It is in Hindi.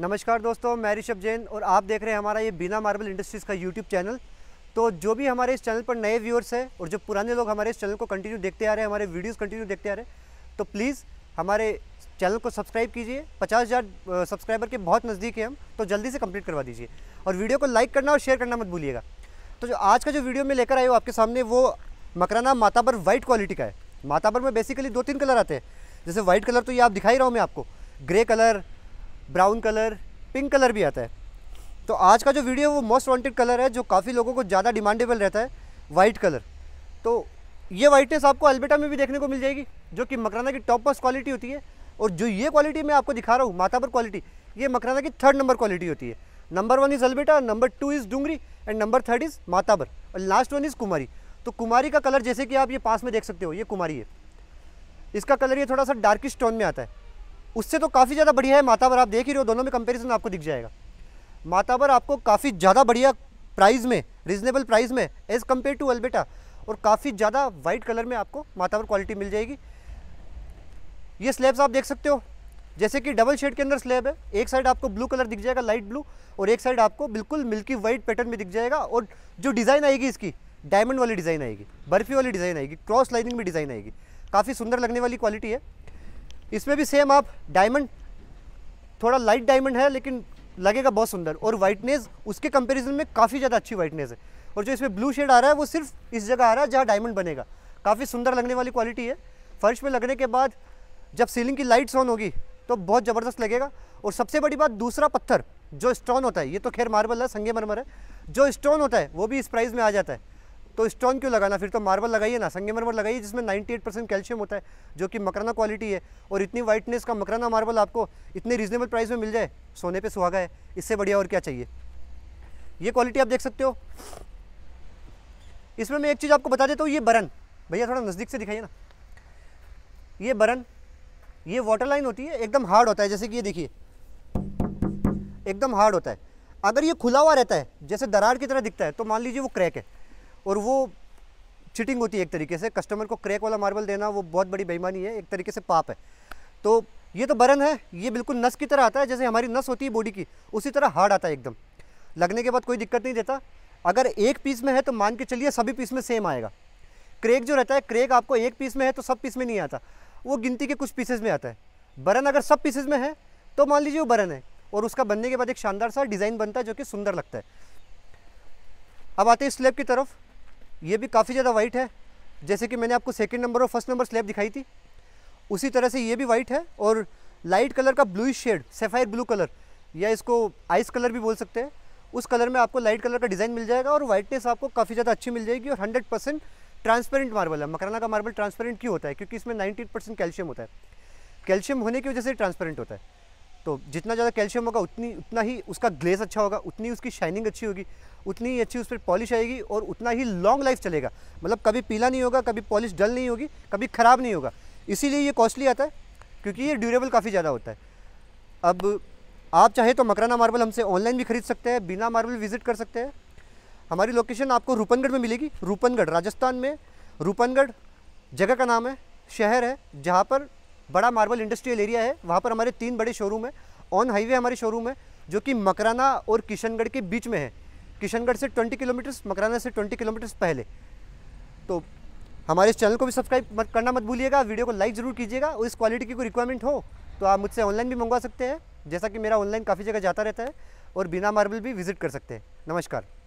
नमस्कार दोस्तों मैं ऋषभ जैन और आप देख रहे हैं हमारा ये बिना मार्बल इंडस्ट्रीज़ का यूट्यूब चैनल तो जो भी हमारे इस चैनल पर नए व्यूअर्स हैं और जो पुराने लोग हमारे इस चैनल को कंटिन्यू देखते आ रहे हैं हमारे वीडियोस कंटिन्यू देखते आ रहे हैं तो प्लीज़ हमारे चैनल को सब्सक्राइब कीजिए पचास हज़ार सब्सक्राइबर के बहुत नज़दीक है हम तो जल्दी से कम्प्लीट करवा दीजिए और वीडियो को लाइक करना और शेयर करना मत भूलिएगा तो जो आज का जो वीडियो मैं लेकर आया हूँ आपके सामने वो मकराना माताबर वाइट क्वालिटी का है माताबर में बेसिकली दो तीन कलर आते हैं जैसे वाइट कलर तो ये आप दिखाई रहा हूँ मैं आपको grey colour brown colour pink colour भी आता है तो आज का जो वीडियो है वो मोस्ट वांटेड कलर है जो काफ़ी लोगों को ज़्यादा डिमांडेबल रहता है वाइट कलर तो ये वाइटनेस आपको अल्बेटा में भी देखने को मिल जाएगी जो कि मकराना की टॉप मोस्ट क्वालिटी होती है और जो ये क्वालिटी मैं आपको दिखा रहा हूँ मातापुर क्वालिटी ये मकराना की थर्ड नंबर क्वालिटी होती है number one is Albeta number two is Dungri and number third is Matabar और लास्ट वन इज़ कुमारी तो कुमारी का कलर जैसे कि आप ये पास में देख सकते हो ये कुमारी है इसका कलर ये थोड़ा सा डार्किश टोन में आता है उससे तो काफ़ी ज़्यादा बढ़िया है मातावर आप देख ही रहे हो दोनों में कंपेरिजन आपको दिख जाएगा मातावर आपको काफ़ी ज़्यादा बढ़िया प्राइस में रिजनेबल प्राइस में एज़ कम्पेयर टू अल्बेटा और काफ़ी ज़्यादा वाइट कलर में आपको मातावर क्वालिटी मिल जाएगी ये स्लेब्स आप देख सकते हो जैसे कि डबल शेड के अंदर स्लेब है एक साइड आपको ब्लू कलर दिख जाएगा लाइट ब्लू और एक साइड आपको बिल्कुल मिल्की वाइट पैटर्न में दिख जाएगा और जो डिज़ाइन आएगी इसकी डायमंड वाली डिज़ाइन आएगी बर्फ़ी वाली डिज़ाइन आएगी क्रॉस लाइनिंग में डिज़ाइन आएगी काफ़ी सुंदर लगने वाली क्वालिटी है इसमें भी सेम आप डायमंड थोड़ा लाइट डायमंड है लेकिन लगेगा बहुत सुंदर और वाइटनेस उसके कंपैरिजन में काफ़ी ज़्यादा अच्छी वाइटनेस है और जो इसमें ब्लू शेड आ रहा है वो सिर्फ इस जगह आ रहा है जहाँ डायमंड बनेगा काफ़ी सुंदर लगने वाली क्वालिटी है फर्श में लगने के बाद जब सीलिंग की लाइट्स ऑन होगी तो बहुत ज़बरदस्त लगेगा और सबसे बड़ी बात दूसरा पत्थर जो स्टोन होता है ये तो खैर मार्बल है संगे मरमर है जो स्टोन होता है वो भी इस प्राइस में आ जाता है तो स्टोन क्यों लगाना फिर तो मार्बल लगाइए ना संगे मार्बल लगाइए जिसमें 98 परसेंट कैल्शियम होता है जो कि मकराना क्वालिटी है और इतनी वाइटनेस का मकराना मार्बल आपको इतने रीजनेबल प्राइस में मिल जाए सोने पर सुहागा है इससे बढ़िया और क्या चाहिए ये क्वालिटी आप देख सकते हो इसमें मैं एक चीज़ आपको बता देता हूँ ये बरन भैया थोड़ा नज़दीक से दिखाइए ना ये बरन ये वाटर लाइन होती है एकदम हार्ड होता है जैसे कि ये देखिए एकदम हार्ड होता है अगर ये खुला हुआ रहता है जैसे दरार की तरह दिखता है तो मान लीजिए वो क्रैक है और वो चिटिंग होती है एक तरीके से कस्टमर को क्रैक वाला मार्बल देना वो बहुत बड़ी बेईमानी है एक तरीके से पाप है तो ये तो बरन है ये बिल्कुल नस की तरह आता है जैसे हमारी नस होती है बॉडी की उसी तरह हार्ड आता है एकदम लगने के बाद कोई दिक्कत नहीं देता अगर एक पीस में है तो मान के चलिए सभी पीस में सेम आएगा क्रेक जो रहता है क्रेक आपको एक पीस में है तो सब पीस में नहीं आता वो गिनती के कुछ पीसेज में आता है बरन अगर सब पीसेज में है तो मान लीजिए वो बरन है और उसका बनने के बाद एक शानदार सा डिज़ाइन बनता है जो कि सुंदर लगता है अब आते हैं स्लेब की तरफ ये भी काफ़ी ज़्यादा वाइट है जैसे कि मैंने आपको सेकेंड नंबर और फर्स्ट नंबर स्लैब दिखाई थी उसी तरह से ये भी वाइट है और लाइट कलर का bluish shade sapphire blue colour या इसको आइस कलर भी बोल सकते हैं उस कलर में आपको लाइट कलर का डिज़ाइन मिल जाएगा और वाइटनेस आपको काफ़ी ज़्यादा अच्छी मिल जाएगी और हंड्रेड परसेंट ट्रांसपेरेंट मार्बल है मकराना का मार्बल ट्रांसपेरेंट क्यों होता है क्योंकि इसमें नाइन्टी परसेंट कैल्शियम होता है कैल्शियम होने की वजह से ट्रांसपेरेंट होता है तो जितना ज़्यादा कैल्शियम होगा उतनी उतना ही उसका ग्लेस अच्छा होगा उतनी उसकी शाइनिंग अच्छी होगी उतनी ही अच्छी उस पर पॉलिश आएगी और उतना ही लॉन्ग लाइफ चलेगा मतलब कभी पीला नहीं होगा कभी पॉलिश डल नहीं होगी कभी ख़राब नहीं होगा इसीलिए ये कॉस्टली आता है क्योंकि ये ड्यूरेबल काफ़ी ज़्यादा होता है अब आप चाहे तो मकराना मार्बल हमसे ऑनलाइन भी खरीद सकते हैं बिना मार्बल विजिट कर सकते हैं हमारी लोकेशन आपको रूपनगढ़ में मिलेगी रूपनगढ़ राजस्थान में रूपनगढ़ जगह का नाम है शहर है जहाँ पर बड़ा मार्बल इंडस्ट्रियल एरिया है वहाँ पर हमारे तीन बड़े शोरूम हैं ऑन हाईवे हमारे शोरूम है जो कि मकराना और किशनगढ़ के बीच में है किशनगढ़ से 20 किलोमीटर्स मकराना से 20 किलोमीटर्स पहले तो हमारे इस चैनल को भी सब्सक्राइब मत करना मत भूलिएगा वीडियो को लाइक ज़रूर कीजिएगा और इस क्वालिटी की कोई रिक्वायरमेंट हो तो आप मुझसे ऑनलाइन भी मंगवा सकते हैं जैसा कि मेरा ऑनलाइन काफ़ी जगह जाता रहता है और बिना मार्बल भी विज़िट कर सकते हैं नमस्कार